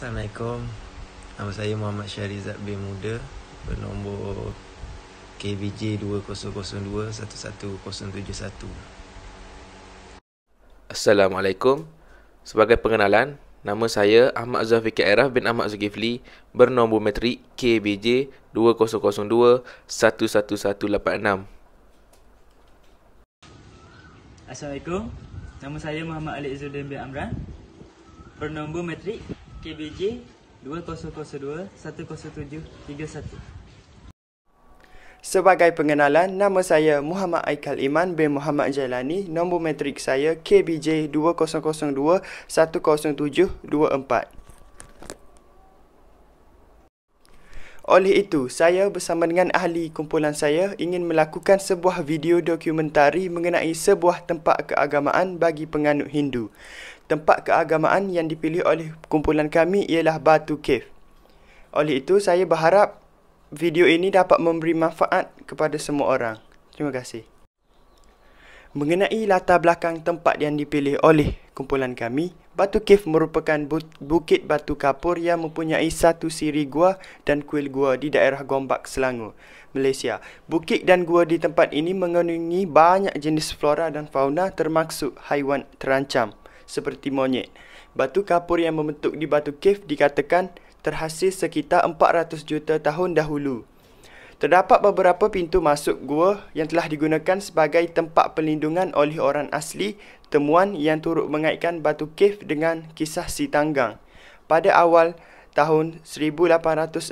Assalamualaikum Nama saya Muhammad Syarizat B. Muda Bernombor KBJ 2002-11071 Assalamualaikum Sebagai pengenalan Nama saya Ahmad Zafiqat Araf bin Ahmad Zulkifli Bernombor matrik KBJ 2002-11186 Assalamualaikum Nama saya Muhammad Ali Izzuddin bin Amran Bernombor metrik KBJ 2002-107-31. Sebagai pengenalan, nama saya Muhammad Aikal Iman bin Muhammad Jailani. Nombor metrik saya KBJ 2002-107-24. Oleh itu, saya bersama dengan ahli kumpulan saya ingin melakukan sebuah video dokumentari mengenai sebuah tempat keagamaan bagi penganut Hindu tempat keagamaan yang dipilih oleh kumpulan kami ialah Batu Cave. Oleh itu, saya berharap video ini dapat memberi manfaat kepada semua orang. Terima kasih. Mengenai latar belakang tempat yang dipilih oleh kumpulan kami, Batu Cave merupakan bukit batu kapur yang mempunyai satu siri gua dan kuil gua di daerah Gombak, Selangor, Malaysia. Bukit dan gua di tempat ini mengandungi banyak jenis flora dan fauna termasuk haiwan terancam seperti monyet. Batu kapur yang membentuk di batu kef dikatakan terhasil sekitar 400 juta tahun dahulu. Terdapat beberapa pintu masuk gua yang telah digunakan sebagai tempat perlindungan oleh orang asli temuan yang turut mengaitkan batu kef dengan kisah si tanggang. Pada awal, tahun 1860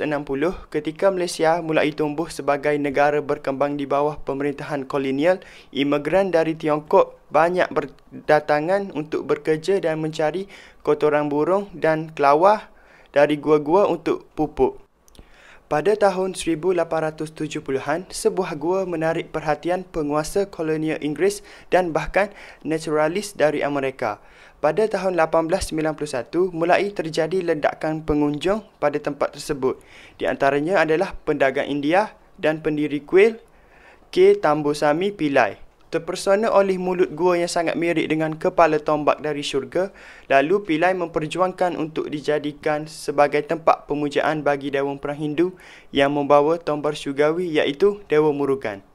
ketika Malaysia mulai tumbuh sebagai negara berkembang di bawah pemerintahan kolonial, imigran dari Tiongkok banyak berdatangan untuk bekerja dan mencari kotoran burung dan kelawar dari gua-gua untuk pupuk. Pada tahun 1870-an, sebuah gua menarik perhatian penguasa kolonial Inggeris dan bahkan naturalis dari Amerika pada tahun 1891 mulai terjadi ledakan pengunjung pada tempat tersebut. Di antaranya adalah pendagang India dan pendiri kuil K. Tambusami Pillai. Terpersona oleh mulut gua yang sangat mirip dengan kepala tombak dari syurga, lalu Pillai memperjuangkan untuk dijadikan sebagai tempat pemujaan bagi Dewa Perang Hindu yang membawa tombak syugawi iaitu Dewa Murugan.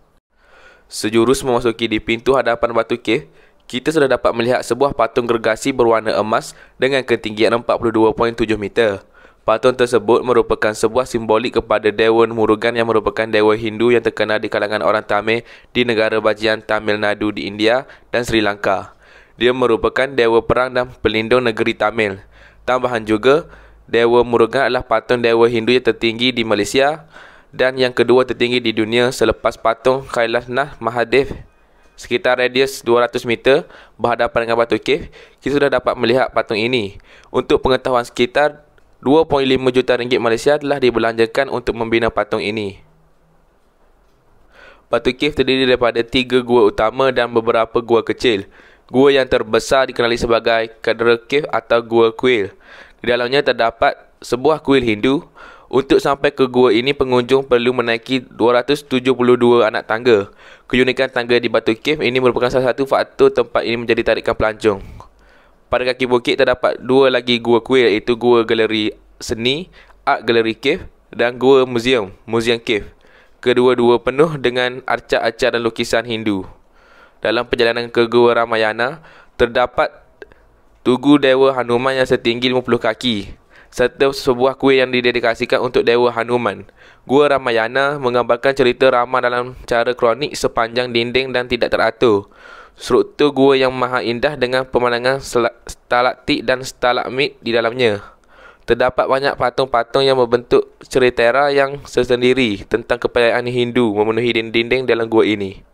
Sejurus memasuki di pintu hadapan batu kek, kita sudah dapat melihat sebuah patung gergasi berwarna emas dengan ketinggian 42.7 meter. Patung tersebut merupakan sebuah simbolik kepada Dewa Murugan yang merupakan dewa Hindu yang terkenal di kalangan orang Tamil di negara bagian Tamil Nadu di India dan Sri Lanka. Dia merupakan dewa perang dan pelindung negeri Tamil. Tambahan juga, Dewa Murugan adalah patung dewa Hindu yang tertinggi di Malaysia dan yang kedua tertinggi di dunia selepas patung Kailasnath Mahadev sekitar radius 200 meter berhadapan dengan batu kev, kita sudah dapat melihat patung ini. Untuk pengetahuan sekitar 2.5 juta ringgit Malaysia telah dibelanjakan untuk membina patung ini. Batu kev terdiri daripada tiga gua utama dan beberapa gua kecil. Gua yang terbesar dikenali sebagai Kadra Cave atau Gua Kuil. Di dalamnya terdapat sebuah kuil Hindu, untuk sampai ke gua ini, pengunjung perlu menaiki 272 anak tangga. Keunikan tangga di Batu Cave ini merupakan salah satu faktor tempat ini menjadi tarikan pelancong. Pada kaki bukit terdapat dua lagi gua kuil iaitu gua galeri seni, art galeri cave dan gua museum, museum cave. Kedua-dua penuh dengan arca-arca dan lukisan Hindu. Dalam perjalanan ke gua Ramayana, terdapat Tugu Dewa Hanuman yang setinggi 50 kaki serta sebuah kuih yang didedikasikan untuk Dewa Hanuman. Gua Ramayana menggambarkan cerita Rama dalam cara kronik sepanjang dinding dan tidak teratur. Struktur gua yang maha indah dengan pemandangan stalaktit dan stalakmit di dalamnya. Terdapat banyak patung-patung yang membentuk ceritera yang tersendiri tentang kepercayaan Hindu memenuhi dinding dalam gua ini.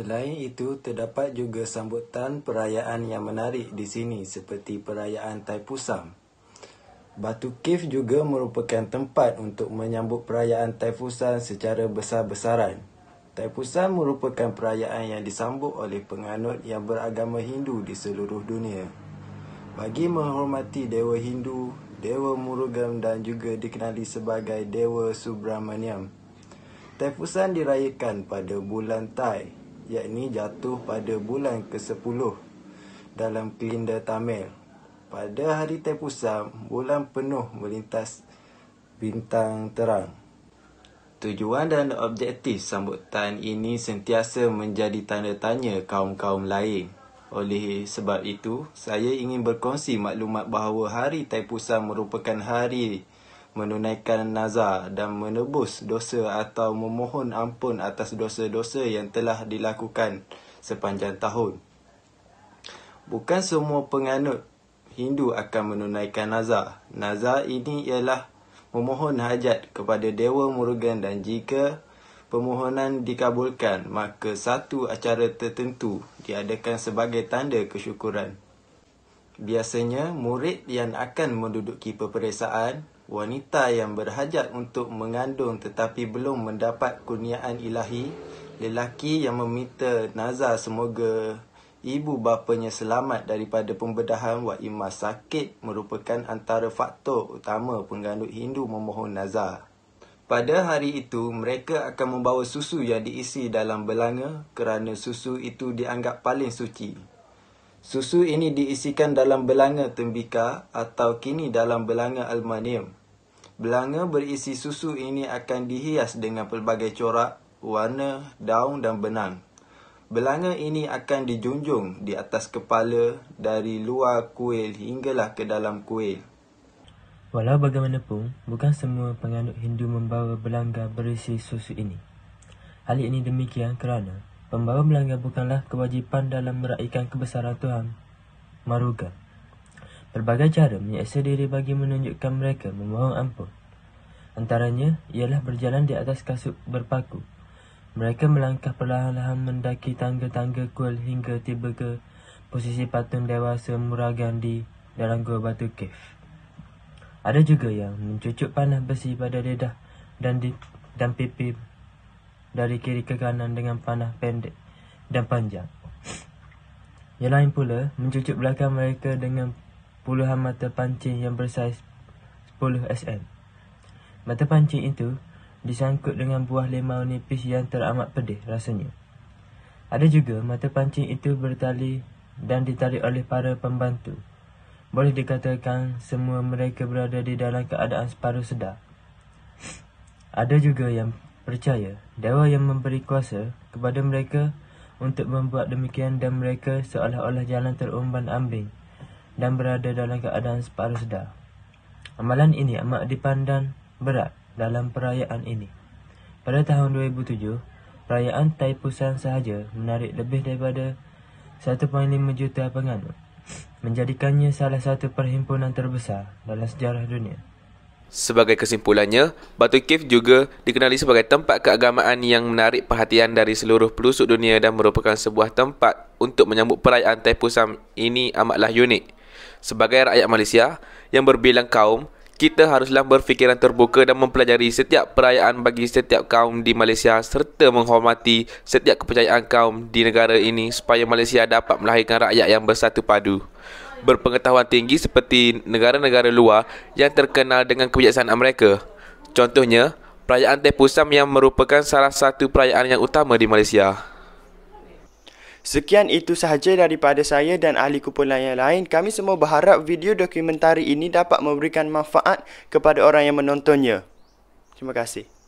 Selain itu, terdapat juga sambutan perayaan yang menarik di sini seperti perayaan Pusam. Batu Kif juga merupakan tempat untuk menyambut perayaan Pusam secara besar-besaran. Pusam merupakan perayaan yang disambut oleh penganut yang beragama Hindu di seluruh dunia. Bagi menghormati Dewa Hindu, Dewa Murugam dan juga dikenali sebagai Dewa Subramaniam. Pusam dirayakan pada bulan Tai yakni jatuh pada bulan ke-10 dalam kalender Tamil. Pada hari Taipusam, bulan penuh melintas bintang terang. Tujuan dan objektif sambutan ini sentiasa menjadi tanda tanya kaum-kaum lain. Oleh sebab itu, saya ingin berkongsi maklumat bahawa hari Taipusam merupakan hari menunaikan nazar dan menebus dosa atau memohon ampun atas dosa-dosa yang telah dilakukan sepanjang tahun. Bukan semua penganut Hindu akan menunaikan nazar. Nazar ini ialah memohon hajat kepada Dewa Murugan dan jika permohonan dikabulkan, maka satu acara tertentu diadakan sebagai tanda kesyukuran. Biasanya, murid yang akan menduduki peperiksaan wanita yang berhajat untuk mengandung tetapi belum mendapat kurniaan ilahi, lelaki yang meminta nazar semoga ibu bapanya selamat daripada pembedahan wa imah sakit merupakan antara faktor utama penganut Hindu memohon nazar. Pada hari itu, mereka akan membawa susu yang diisi dalam belanga kerana susu itu dianggap paling suci. Susu ini diisikan dalam belanga tembika atau kini dalam belanga aluminium. Belanga berisi susu ini akan dihias dengan pelbagai corak, warna, daun dan benang. Belanga ini akan dijunjung di atas kepala dari luar kuil hinggalah ke dalam kuil. Walau bagaimanapun, bukan semua penganut Hindu membawa belanga berisi susu ini. Hal ini demikian kerana pembawa belanga bukanlah kewajipan dalam meraihkan kebesaran Tuhan. Maruga. Pelbagai cara menyiksa diri bagi menunjukkan mereka memohon ampun. Antaranya ialah berjalan di atas kasut berpaku. Mereka melangkah perlahan-lahan mendaki tangga-tangga kuil hingga tiba ke posisi patung dewasa Muragan di dalam gua batu kef. Ada juga yang mencucuk panah besi pada dedah dan di, dan pipi dari kiri ke kanan dengan panah pendek dan panjang. Yang lain pula mencucuk belakang mereka dengan puluhan mata pancing yang bersaiz 10 sm. Mata pancing itu disangkut dengan buah limau nipis yang teramat pedih rasanya. Ada juga mata pancing itu bertali dan ditarik oleh para pembantu. Boleh dikatakan semua mereka berada di dalam keadaan separuh sedar. Ada juga yang percaya dewa yang memberi kuasa kepada mereka untuk membuat demikian dan mereka seolah-olah jalan terumban ambing dan berada dalam keadaan separuh sedar. Amalan ini amat dipandang berat dalam perayaan ini. Pada tahun 2007, perayaan Tai Pusan sahaja menarik lebih daripada 1.5 juta penganut, menjadikannya salah satu perhimpunan terbesar dalam sejarah dunia. Sebagai kesimpulannya, Batu Cave juga dikenali sebagai tempat keagamaan yang menarik perhatian dari seluruh pelusuk dunia dan merupakan sebuah tempat untuk menyambut perayaan Tai Pusam ini amatlah unik sebagai rakyat Malaysia yang berbilang kaum, kita haruslah berfikiran terbuka dan mempelajari setiap perayaan bagi setiap kaum di Malaysia serta menghormati setiap kepercayaan kaum di negara ini supaya Malaysia dapat melahirkan rakyat yang bersatu padu. Berpengetahuan tinggi seperti negara-negara luar yang terkenal dengan kebijaksanaan mereka. Contohnya, perayaan Teh Pusam yang merupakan salah satu perayaan yang utama di Malaysia. Sekian itu sahaja daripada saya dan ahli kumpulan yang lain. Kami semua berharap video dokumentari ini dapat memberikan manfaat kepada orang yang menontonnya. Terima kasih.